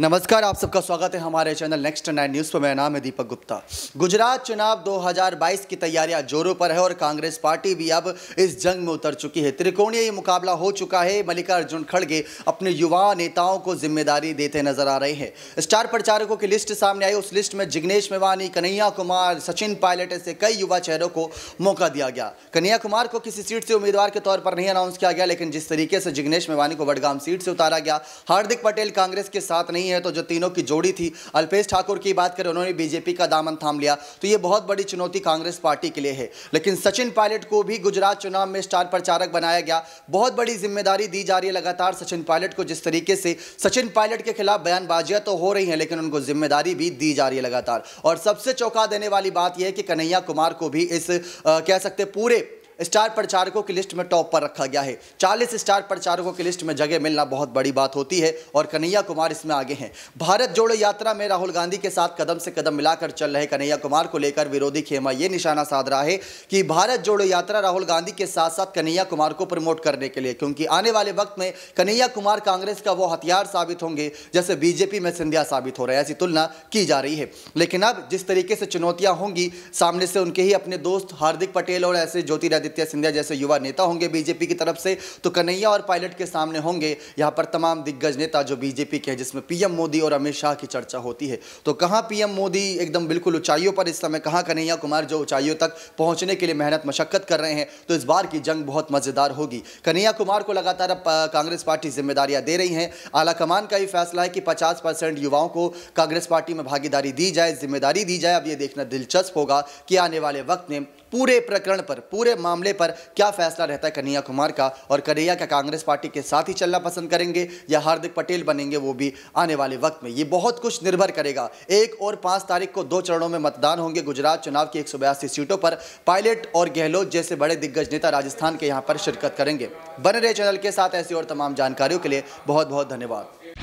नमस्कार आप सबका स्वागत है हमारे चैनल नेक्स्ट नाइन न्यूज़ पर मेरा नाम है दीपक गुप्ता गुजरात चुनाव 2022 की तैयारियां जोरों पर है और कांग्रेस पार्टी भी अब इस जंग में उतर चुकी है त्रिकोणीय मुकाबला हो चुका है मल्लिकार्जुन खड़गे अपने युवा नेताओं को जिम्मेदारी देते नजर आ रहे हैं स्टार प्रचारकों की लिस्ट सामने आई उस लिस्ट में जिग्नेश मेवानी कन्हैया कुमार सचिन पायलट ऐसे कई युवा चेहरों को मौका दिया गया कन्हैया कुमार को किसी सीट से उम्मीदवार के तौर पर नहीं अनाउंस किया गया लेकिन जिस तरीके से जिग्नेश मेवानी को बडगाम सीट से उतारा गया हार्दिक पटेल कांग्रेस के साथ नहीं नहीं है तो जो तीनों की जोड़ी थी अल्पेश ठाकुर की बात करें उन्होंने बीजेपी का दामन थाम लिया तो ये बहुत बड़ी चुनौती कांग्रेस पार्टी के लिए है लेकिन सचिन पायलट को भी गुजरात चुनाव में स्टार प्रचारक बनाया गया बहुत बड़ी जिम्मेदारी दी जा रही है लगातार सचिन पायलट को जिस तरीके से सचिन पायलट के खिलाफ बयानबाजियां तो हो रही हैं लेकिन उनको जिम्मेदारी भी दी जा रही है लगातार और सबसे चौंका देने वाली बात यह है कि कन्हैया कुमार को भी इस कह सकते पूरे स्टार प्रचारकों की लिस्ट में टॉप पर रखा गया है चालीस स्टार प्रचारकों की लिस्ट में जगह मिलना बहुत बड़ी बात होती है और कन्हैया कुमार इसमें आगे हैं भारत जोड़ो यात्रा में राहुल गांधी के साथ कदम से कदम मिलाकर चल रहे कन्हैया कुमार को लेकर विरोधी खेमा ये निशाना साध रहा है कि भारत जोड़ो यात्रा राहुल गांधी के साथ साथ कन्हैया कुमार को प्रमोट करने के लिए क्योंकि आने वाले वक्त में कन्हैया कुमार कांग्रेस का वो हथियार साबित होंगे जैसे बीजेपी में सिंधिया साबित हो रहे है ऐसी तुलना की जा रही है लेकिन अब जिस तरीके से चुनौतियां होंगी सामने से उनके ही अपने दोस्त हार्दिक पटेल और ऐसे ज्योतिराज ज्योतिरादित्य सिंधिया जैसे युवा नेता होंगे बीजेपी की तरफ से तो कन्हैया और पायलट के सामने होंगे यहाँ पर तमाम दिग्गज नेता जो बीजेपी के हैं जिसमें पीएम मोदी और अमित शाह की चर्चा होती है तो कहाँ पीएम मोदी एकदम बिल्कुल ऊंचाइयों पर इस समय कहाँ कन्हैया कुमार जो ऊंचाइयों तक पहुंचने के लिए मेहनत मशक्कत कर रहे हैं तो इस बार की जंग बहुत मज़ेदार होगी कन्हैया कुमार को लगातार कांग्रेस पार्टी जिम्मेदारियां दे रही हैं आलाकमान का ही फैसला है कि पचास युवाओं को कांग्रेस पार्टी में भागीदारी दी जाए जिम्मेदारी दी जाए अब ये देखना दिलचस्प होगा कि आने वाले वक्त में पूरे प्रकरण पर पूरे मामले पर क्या फैसला रहता है कन्हैया कुमार का और कन्हैया का कांग्रेस पार्टी के साथ ही चलना पसंद करेंगे या हार्दिक पटेल बनेंगे वो भी आने वाले वक्त में ये बहुत कुछ निर्भर करेगा एक और पाँच तारीख को दो चरणों में मतदान होंगे गुजरात चुनाव की एक सीटों पर पायलट और गहलोत जैसे बड़े दिग्गज नेता राजस्थान के यहाँ पर शिरकत करेंगे बने रहे चैनल के साथ ऐसी और तमाम जानकारियों के लिए बहुत बहुत धन्यवाद